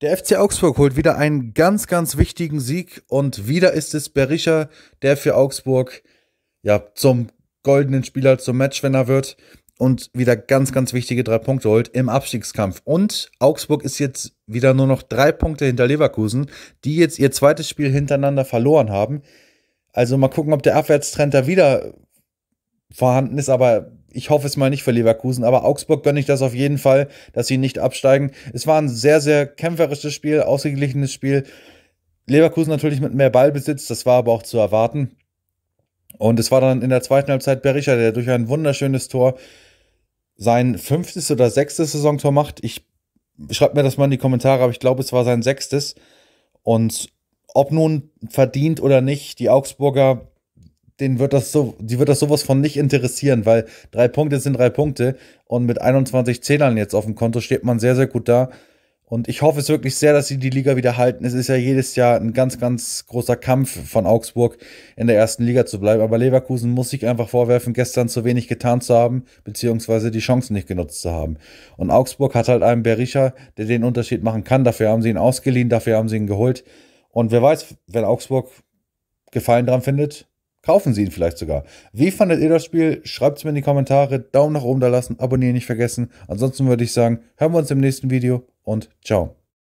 Der FC Augsburg holt wieder einen ganz, ganz wichtigen Sieg und wieder ist es Berisha, der für Augsburg ja zum goldenen Spieler, zum Matchwinner wird und wieder ganz, ganz wichtige drei Punkte holt im Abstiegskampf. Und Augsburg ist jetzt wieder nur noch drei Punkte hinter Leverkusen, die jetzt ihr zweites Spiel hintereinander verloren haben. Also mal gucken, ob der Abwärtstrend da wieder vorhanden ist, aber ich hoffe es mal nicht für Leverkusen, aber Augsburg gönne ich das auf jeden Fall, dass sie nicht absteigen. Es war ein sehr, sehr kämpferisches Spiel, ausgeglichenes Spiel. Leverkusen natürlich mit mehr Ballbesitz, das war aber auch zu erwarten. Und es war dann in der zweiten Halbzeit Berisha, der durch ein wunderschönes Tor sein fünftes oder sechstes Saisontor macht. Ich schreibe mir das mal in die Kommentare, aber ich glaube, es war sein sechstes. Und ob nun verdient oder nicht, die Augsburger den wird das so, die wird das sowas von nicht interessieren, weil drei Punkte sind drei Punkte und mit 21 Zählern jetzt auf dem Konto steht man sehr, sehr gut da. Und ich hoffe es wirklich sehr, dass sie die Liga wieder halten. Es ist ja jedes Jahr ein ganz, ganz großer Kampf von Augsburg in der ersten Liga zu bleiben. Aber Leverkusen muss sich einfach vorwerfen, gestern zu wenig getan zu haben, beziehungsweise die Chancen nicht genutzt zu haben. Und Augsburg hat halt einen Berisha, der den Unterschied machen kann. Dafür haben sie ihn ausgeliehen, dafür haben sie ihn geholt. Und wer weiß, wenn Augsburg Gefallen dran findet, Kaufen Sie ihn vielleicht sogar. Wie fandet ihr das Spiel? Schreibt es mir in die Kommentare. Daumen nach oben da lassen, abonnieren nicht vergessen. Ansonsten würde ich sagen, hören wir uns im nächsten Video und ciao.